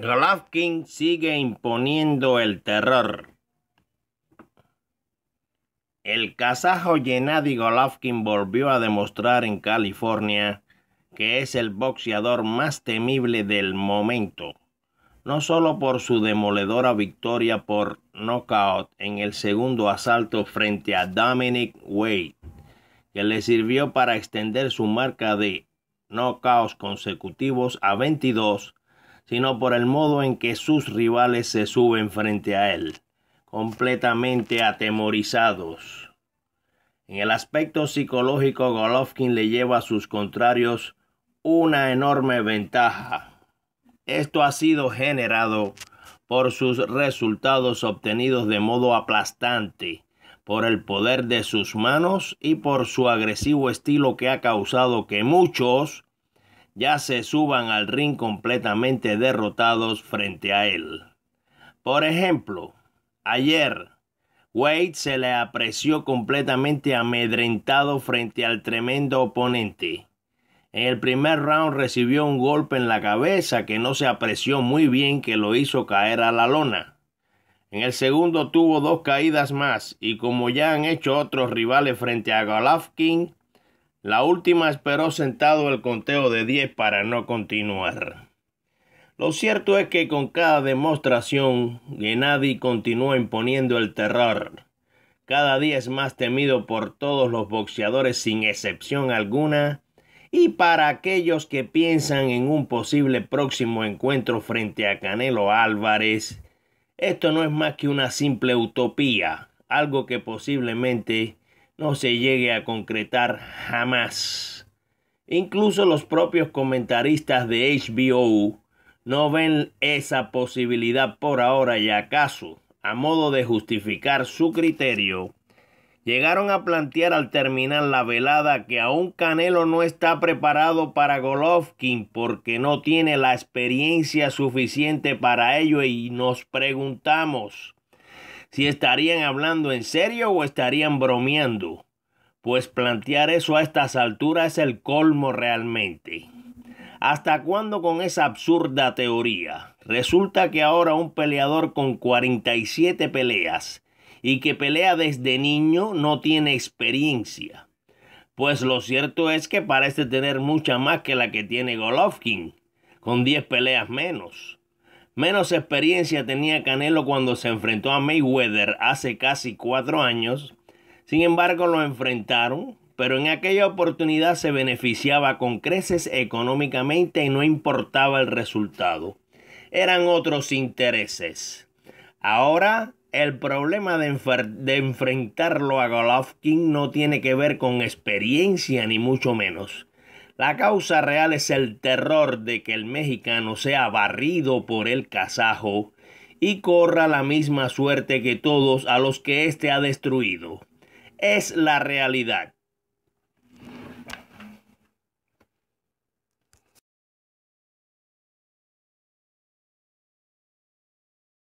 Golovkin sigue imponiendo el terror. El kazajo Gennady Golovkin volvió a demostrar en California que es el boxeador más temible del momento, no solo por su demoledora victoria por knockout en el segundo asalto frente a Dominic Wade, que le sirvió para extender su marca de knockouts consecutivos a 22 sino por el modo en que sus rivales se suben frente a él, completamente atemorizados. En el aspecto psicológico, Golovkin le lleva a sus contrarios una enorme ventaja. Esto ha sido generado por sus resultados obtenidos de modo aplastante, por el poder de sus manos y por su agresivo estilo que ha causado que muchos ya se suban al ring completamente derrotados frente a él. Por ejemplo, ayer Wade se le apreció completamente amedrentado frente al tremendo oponente. En el primer round recibió un golpe en la cabeza que no se apreció muy bien que lo hizo caer a la lona. En el segundo tuvo dos caídas más y como ya han hecho otros rivales frente a Golovkin, la última esperó sentado el conteo de 10 para no continuar. Lo cierto es que con cada demostración, Gennady continúa imponiendo el terror. Cada día es más temido por todos los boxeadores sin excepción alguna y para aquellos que piensan en un posible próximo encuentro frente a Canelo Álvarez, esto no es más que una simple utopía, algo que posiblemente no se llegue a concretar jamás. Incluso los propios comentaristas de HBO no ven esa posibilidad por ahora y acaso, a modo de justificar su criterio, llegaron a plantear al terminar la velada que aún Canelo no está preparado para Golovkin porque no tiene la experiencia suficiente para ello y nos preguntamos, si estarían hablando en serio o estarían bromeando, pues plantear eso a estas alturas es el colmo realmente. ¿Hasta cuándo con esa absurda teoría? Resulta que ahora un peleador con 47 peleas y que pelea desde niño no tiene experiencia. Pues lo cierto es que parece tener mucha más que la que tiene Golovkin, con 10 peleas menos. Menos experiencia tenía Canelo cuando se enfrentó a Mayweather hace casi cuatro años. Sin embargo, lo enfrentaron, pero en aquella oportunidad se beneficiaba con creces económicamente y no importaba el resultado. Eran otros intereses. Ahora, el problema de, enfrentarlo a Golovkin no tiene que ver con experiencia ni mucho menos. La causa real es el terror de que el mexicano sea barrido por el kazajo y corra la misma suerte que todos a los que éste ha destruido. Es la realidad.